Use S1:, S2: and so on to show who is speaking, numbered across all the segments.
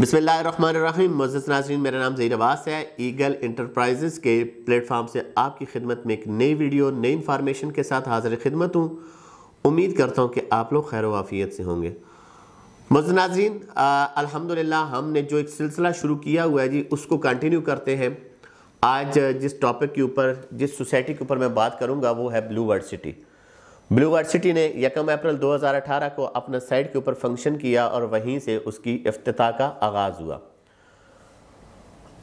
S1: बिसमीम मोज़ नाजरीन मेरा नाम जही अब्बास है ईगल इंटरप्राइजेस के प्लेटफार्म से आपकी खिदमत में एक नई वीडियो नई इन्फॉर्मेशन के साथ हाजिर खिदमत हूँ उम्मीद करता हूँ कि आप लोग खैर वाफ़ियत से होंगे मोज़ नाजरीन अलहमदिल्ला हमने जो एक सिलसिला शुरू किया हुआ है जी उसको कंटिन्यू करते हैं आज जिस टॉपिक के ऊपर जिस सोसाइटी के ऊपर मैं बात करूँगा वो है blue world city blue city ने यकम अप्रैल 2018 को अपने साइट के ऊपर फंक्शन किया और वहीं से उसकी अफ्ताह का आगाज़ हुआ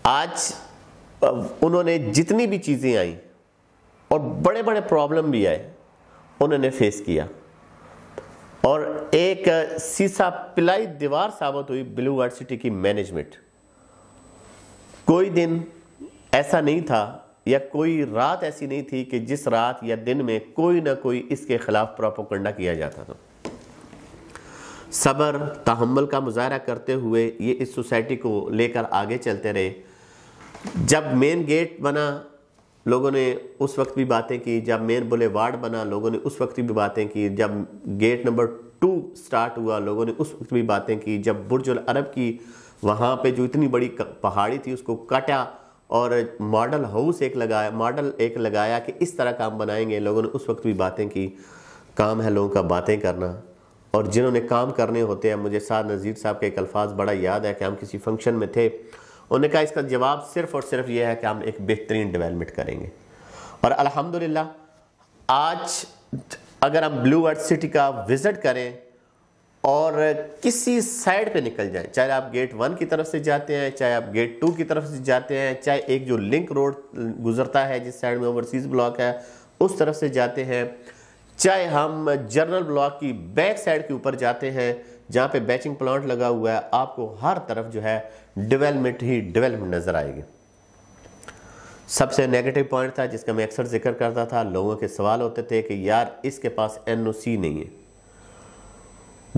S1: आज उन्होंने जितनी भी चीज़ें आई और बड़े बड़े प्रॉब्लम भी आए उन्होंने फेस किया और एक सीसा पिलाई दीवार साबित हुई ब्लू सिटी की मैनेजमेंट कोई दिन ऐसा नहीं था या कोई रात ऐसी नहीं थी कि जिस रात या दिन में कोई ना कोई इसके खिलाफ प्रोपोकंडा किया जाता था सबर तहमल का मुजाहरा करते हुए ये इस सोसाइटी को लेकर आगे चलते रहे जब मेन गेट बना लोगों ने उस वक्त भी बातें की जब मेन बोले वार्ड बना लोगों ने उस वक्त भी बातें की जब गेट नंबर टू स्टार्ट हुआ लोगों ने उस वक्त भी बातें की जब बुरजुल अरब की वहाँ पे जो इतनी बड़ी पहाड़ी थी उसको काटा और मॉडल हाउस एक लगाया मॉडल एक लगाया कि इस तरह काम बनाएंगे लोगों ने उस वक्त भी बातें की काम है लोगों का बातें करना और जिन्होंने काम करने होते हैं मुझे साद नज़ीर साहब के एक अल्फाज बड़ा याद है कि हम किसी फंक्शन में थे उन्होंने कहा इसका जवाब सिर्फ और सिर्फ ये है कि हम एक बेहतरीन डेवलपमेंट करेंगे और अलहमदिल्ला आज अगर हम ब्लू अर्थ सिटी का विज़िट करें और किसी साइड पे निकल जाए चाहे आप गेट वन की तरफ से जाते हैं चाहे आप गेट टू की तरफ से जाते हैं चाहे एक जो लिंक रोड गुजरता है जिस साइड में ओवरसीज़ ब्लॉक है उस तरफ से जाते हैं चाहे हम जनरल ब्लॉक की बैक साइड के ऊपर जाते हैं जहाँ पे बैचिंग प्लांट लगा हुआ है आपको हर तरफ जो है डेवलपमेंट ही डेवलपमेंट नज़र आएगी सबसे नेगेटिव पॉइंट था जिसका मैं अक्सर जिक्र करता था लोगों के सवाल होते थे कि यार इसके पास एनओसी नहीं है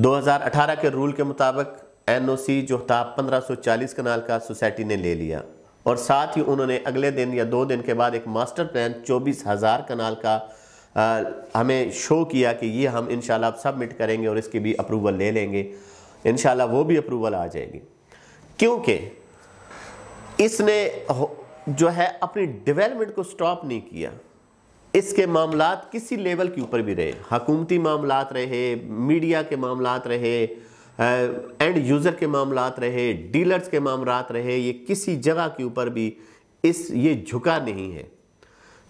S1: 2018 के रूल के मुताबिक एनओसी जो था 1540 कनाल का सोसाइटी ने ले लिया और साथ ही उन्होंने अगले दिन या दो दिन के बाद एक मास्टर प्लान चौबीस हज़ार कनाल का आ, हमें शो किया कि ये हम इन अब सबमिट करेंगे और इसकी भी अप्रूवल ले लेंगे इन वो भी अप्रूवल आ जाएगी क्योंकि इसने जो है अपनी डेवलपमेंट को स्टॉप नहीं किया इसके मामला किसी लेवल के ऊपर भी रहे हकूमती मामला रहे मीडिया के मामला रहे एंड यूज़र के मामला रहे डीलर्स के मामला रहे ये किसी जगह के ऊपर भी इस ये झुका नहीं है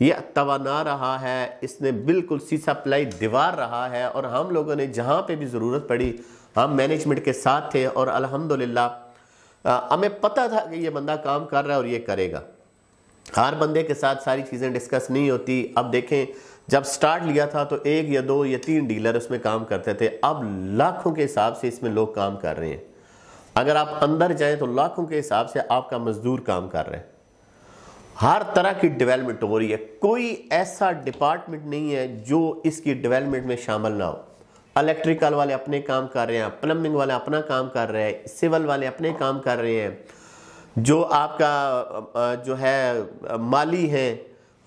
S1: ये तवाना रहा है इसने बिल्कुल सीसा प्लाई दीवार रहा है और हम लोगों ने जहाँ पे भी ज़रूरत पड़ी हम मैनेजमेंट के साथ थे और अलहमदिल्ला हमें पता था कि ये बंदा काम कर रहा है और ये करेगा हर बंदे के साथ सारी चीज़ें डिस्कस नहीं होती अब देखें जब स्टार्ट लिया था तो एक या दो या तीन डीलर उसमें काम करते थे अब लाखों के हिसाब से इसमें लोग काम कर रहे हैं अगर आप अंदर जाएं तो लाखों के हिसाब से आपका मजदूर काम कर रहे हैं हर तरह की डेवलपमेंट हो रही है कोई ऐसा डिपार्टमेंट नहीं है जो इसकी डेवलपमेंट में शामिल ना हो इलेक्ट्रिकल वाले अपने काम कर रहे हैं प्लम्बिंग वाले अपना काम कर रहे हैं सिविल वाले अपने काम कर रहे हैं जो आपका जो है माली हैं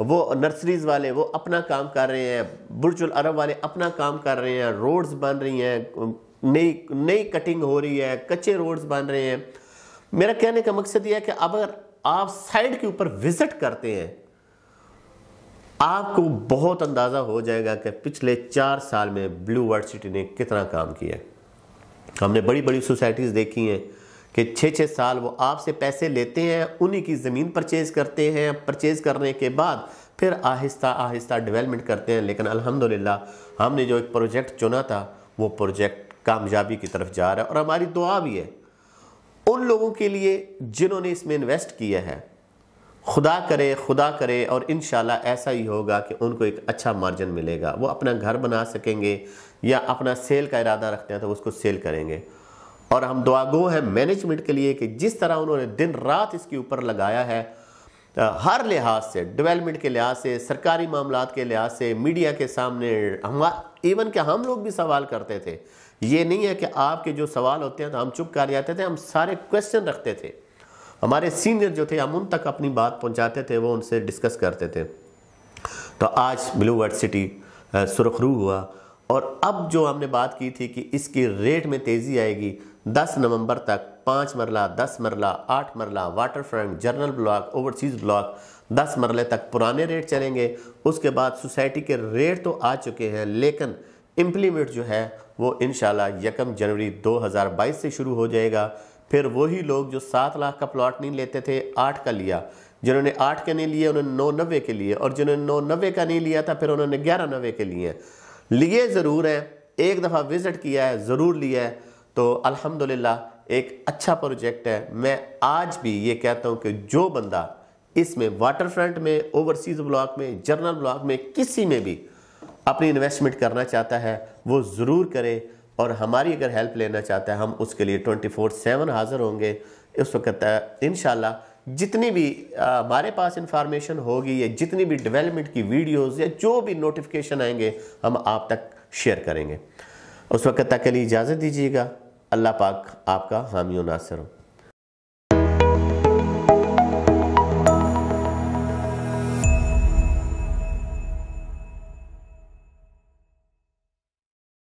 S1: वो नर्सरीज़ वाले वो अपना काम कर रहे हैं बुर्जुल अरब वाले अपना काम कर रहे हैं रोड्स बन रही हैं नई नई कटिंग हो रही है कच्चे रोड्स बन रहे हैं मेरा कहने का मकसद यह है कि अगर आप साइड के ऊपर विज़िट करते हैं आपको बहुत अंदाज़ा हो जाएगा कि पिछले चार साल में ब्लू वर्ड सिटी ने कितना काम किया हमने बड़ी बड़ी सोसाइटीज़ देखी हैं कि छः छः साल वो आपसे पैसे लेते हैं उन्हीं की ज़मीन परचेज़ करते हैं परचेज़ करने के बाद फिर आहिस्ता आहिस्ता डेवलपमेंट करते हैं लेकिन अल्हम्दुलिल्लाह हमने जो एक प्रोजेक्ट चुना था वो प्रोजेक्ट कामयाबी की तरफ जा रहा है और हमारी दुआ भी है उन लोगों के लिए जिन्होंने इसमें इन्वेस्ट किया है खुदा करे खुदा करे और इन ऐसा ही होगा कि उनको एक अच्छा मार्जिन मिलेगा वो अपना घर बना सकेंगे या अपना सेल का इरादा रखते हैं तो उसको सेल करेंगे और हम दुआगो है मैनेजमेंट के लिए कि जिस तरह उन्होंने दिन रात इसके ऊपर लगाया है हर लिहाज से डेवलपमेंट के लिहाज से सरकारी मामला के लिहाज से मीडिया के सामने हम इवन के हम लोग भी सवाल करते थे ये नहीं है कि आपके जो सवाल होते हैं तो हम चुप कर जाते थे हम सारे क्वेश्चन रखते थे हमारे सीनियर जो थे हम उन तक अपनी बात पहुंचाते थे वो उनसे डिस्कस करते थे तो आज ब्लू वर्ड सिटी सुरखरू हुआ और अब जो हमने बात की थी कि इसकी रेट में तेज़ी आएगी दस नवंबर तक पाँच मरला दस मरला आठ मरला water front general block overseas block दस मरले तक पुराने रेट चलेंगे उसके बाद सोसाइटी के रेट तो आ चुके हैं लेकिन इम्प्लीमेंट जो है वो इन यकम जनवरी 2022 से शुरू हो जाएगा फिर वही लोग जो सात लाख का प्लॉट नहीं लेते थे आठ का लिया जिन्होंने आठ के नहीं लिए उन्होंने नौ नब्बे के लिए और जिन्होंने नौ नब्बे का नहीं लिया था फिर उन्होंने ग्यारह नब्बे के लिए लिए ज़रूर हैं एक दफ़ा विज़िट किया है ज़रूर लिया है तो अल्हम्दुलिल्लाह एक अच्छा प्रोजेक्ट है मैं आज भी ये कहता हूँ कि जो बंदा इसमें वाटर फ्रंट में ओवरसीज़ ब्लॉक में जर्नल ब्लॉक में किसी में भी अपनी इन्वेस्टमेंट करना चाहता है वो ज़रूर करे और हमारी अगर हेल्प लेना चाहता है हम उसके लिए ट्वेंटी फोर सेवन हाज़िर होंगे इस वक्त इन जितनी भी हमारे पास इंफॉर्मेशन होगी या जितनी भी डेवलपमेंट की वीडियोस या जो भी नोटिफिकेशन आएंगे हम आप तक शेयर करेंगे उस वक्त तक के लिए इजाज़त दीजिएगा अल्लाह पाक आपका हामी नासर हो